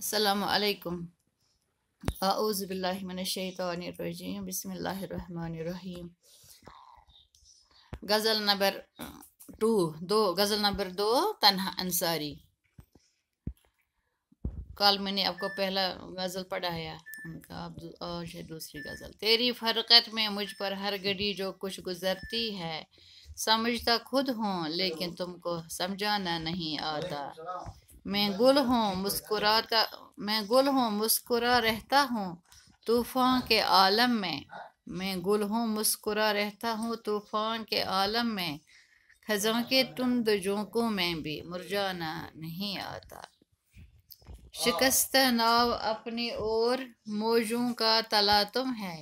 असलकम आउज़बिल्लिमिनशैतरजीम बसमीम गज़ल number two दो गज़ल नंबर दो तनहा अंसारी कल मैंने आपको पहला गज़ल पढ़ाया उनका अब आज है दूसरी गज़ल तेरी फ़रकत में मुझ पर हर घड़ी जो कुछ गुजरती है समझता खुद हूँ लेकिन तुमको समझाना नहीं आता मैं गुल हूँ मुस्कुराता मैं गुल हूँ मुस्कुरा रहता हूँ तूफ़ान के आलम में मैं गुल हूँ मुस्कुरा रहता हूँ तूफ़ान के आलम में खजा के तुंद झोंकों में भी मुरझाना नहीं आता शिकस्त नाव अपनी ओर मौजों का तलातुम है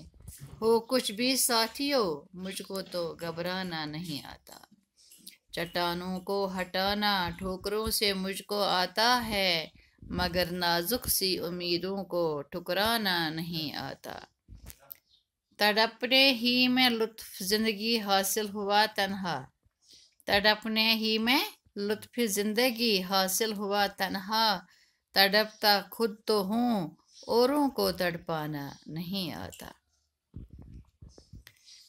हो कुछ भी साथियों मुझको तो घबराना नहीं आता चट्टानों को हटाना ठोकरों से मुझको आता है मगर नाजुक सी उम्मीदों को ठुकराना नहीं आता तड़पने ही में लुत्फ ज़िंदगी हासिल हुआ तनहा तड़पने ही में लुत्फ ज़िंदगी हासिल हुआ तनहा तड़पता खुद तो हूँ औरों को तड़पाना नहीं आता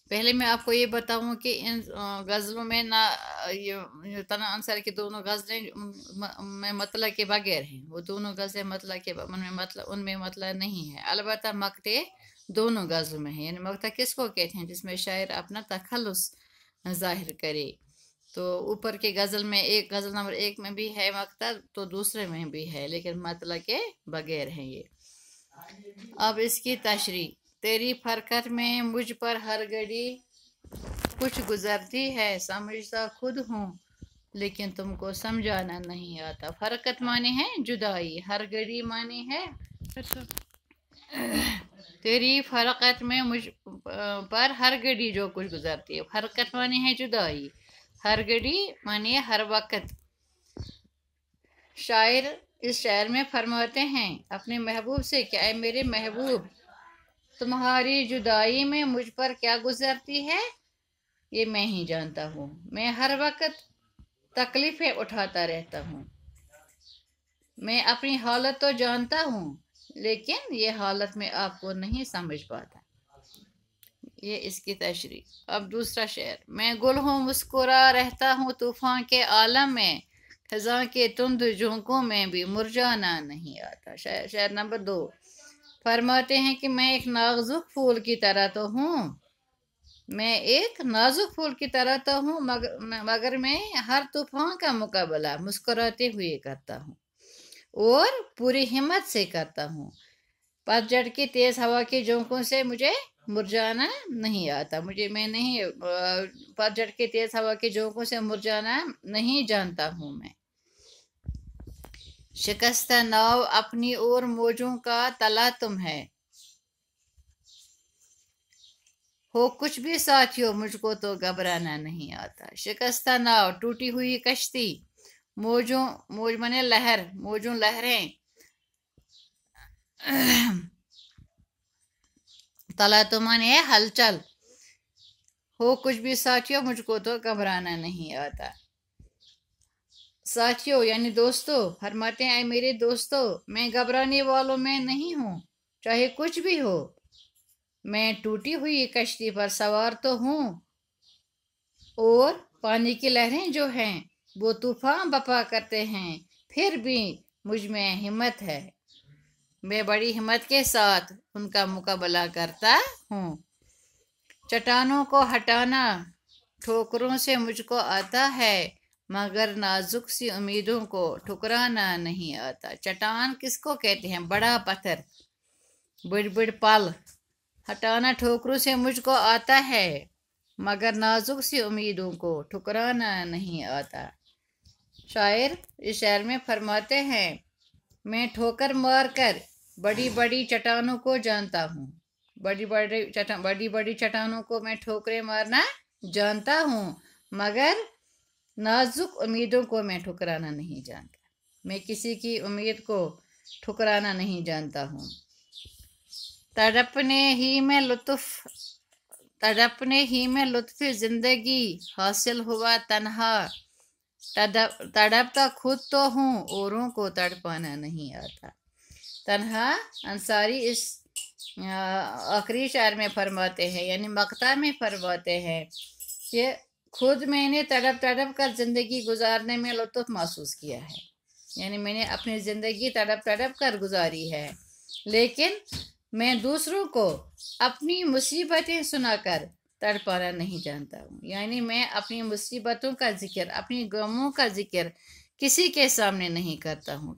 पहले मैं आपको ये बताऊं कि इन गज़लों में ना ये तना अंसारी की दोनों गज़लें में मतलब के बगैर हैं वो दोनों गज़लें मतलब के उनमें मतलब उनमें मतलब नहीं है अलबत् मकते दोनों गज़लों में हैं यानी मकता किसको कहते हैं जिसमें शायर अपना तखलस जाहिर करे तो ऊपर के गज़ल में एक गज़ल नंबर एक में भी है मकता तो दूसरे में भी है लेकिन मतलब के बगैर हैं ये अब इसकी तशरी तेरी फरकत में मुझ पर हर घड़ी कुछ गुजरती है समझता खुद हूँ लेकिन तुमको समझाना नहीं आता फरकत माने है जुदाई हर घड़ी माने है अच्छा। तेरी फरकत में मुझ पर हर घड़ी जो कुछ गुजरती है फरकत माने है जुदाई हर घड़ी माने हर वक्त शायर इस शायर में फरमाते हैं अपने महबूब से क्या है मेरे महबूब तुम्हारी जुदाई में मुझ पर क्या गुजरती है ये मैं ही जानता हूँ मैं हर वक्त तकलीफ़ें उठाता रहता हूँ मैं अपनी हालत तो जानता हूँ लेकिन ये हालत में आपको नहीं समझ पाता ये इसकी तशरी अब दूसरा शेर मैं गुल हूँ मुस्कुरा रहता हूँ तूफ़ान के आलम में खजा के तुंद झोंकों में भी मुरझाना नहीं आता शेर, शेर नंबर दो फरमाते हैं कि मैं एक नाजुक फूल की तरह तो हूँ मैं एक नाजुक फूल की तरह तो हूँ मगर मगर मैं हर तूफान का मुकाबला मुस्कुराते हुए करता हूँ और पूरी हिम्मत से करता हूँ पतझड़ की तेज़ हवा के झोंकों से मुझे मुरझाना नहीं आता मुझे मैं नहीं पतझड़ की तेज़ हवा के झोंकों से मुरझाना नहीं जानता हूँ मैं शिकस्त नव अपनी और मोजों का तला तुम है हो कुछ भी हो मुझको तो घबराना नहीं आता शिकस्ता नाव टूटी हुई कश्ती मोजों मोज मने लहर मोजों लहरें तला तो मने हलचल हो कुछ भी साथियों मुझको तो घबराना नहीं आता साथियों यानी दोस्तों फरमाते हैं मेरे दोस्तों मैं घबराने वालों में नहीं हूँ चाहे कुछ भी हो मैं टूटी हुई कश्ती पर सवार तो हूँ और पानी की लहरें जो हैं वो तूफान बपा करते हैं फिर भी मुझ में हिम्मत है मैं बड़ी हिम्मत के साथ उनका मुकाबला करता हूँ चट्टानों को हटाना ठोकरों से मुझको आता है मगर नाजुक सी उम्मीदों को ठुकराना नहीं आता चट्टान किसको कहते हैं बड़ा पत्थर बिड़ बड़ पल हटाना ठोकरों से मुझको आता है मगर नाजुक सी उम्मीदों को ठुकराना नहीं आता शायर इस शहर में फरमाते हैं मैं ठोकर मार कर बड़ी बड़ी चट्टानों को जानता हूँ बड़ी बड़ी चट्टान बड़ी बड़ी चट्टानों को मैं ठोकरें मारना जानता हूँ मगर नाजुक उम्मीदों को मैं ठुकराना नहीं जानता मैं किसी की उम्मीद को ठुकराना नहीं जानता हूँ तड़पने ही में लुत्फ तड़पने ही में लुत्फ ज़िंदगी हासिल हुआ तनहा तड़प तड़पता खुद तो हूँ औरों को तड़पाना नहीं आता तनहा अंसारी इस आखिरी शायर में फरमाते हैं यानी मकता में फरमाते हैं कि खुद मैंने तड़प तड़प कर ज़िंदगी गुजारने में लुत्फ महसूस किया है यानी मैंने अपनी ज़िंदगी तड़प तड़प कर गुजारी है लेकिन मैं दूसरों को अपनी मुसीबतें सुनाकर तड़पाना नहीं जानता हूँ यानी मैं अपनी मुसीबतों का जिक्र अपनी गमों का जिक्र किसी के सामने नहीं करता हूँ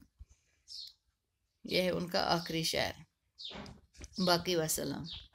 यह उनका आखिरी शायर बाकी वसलम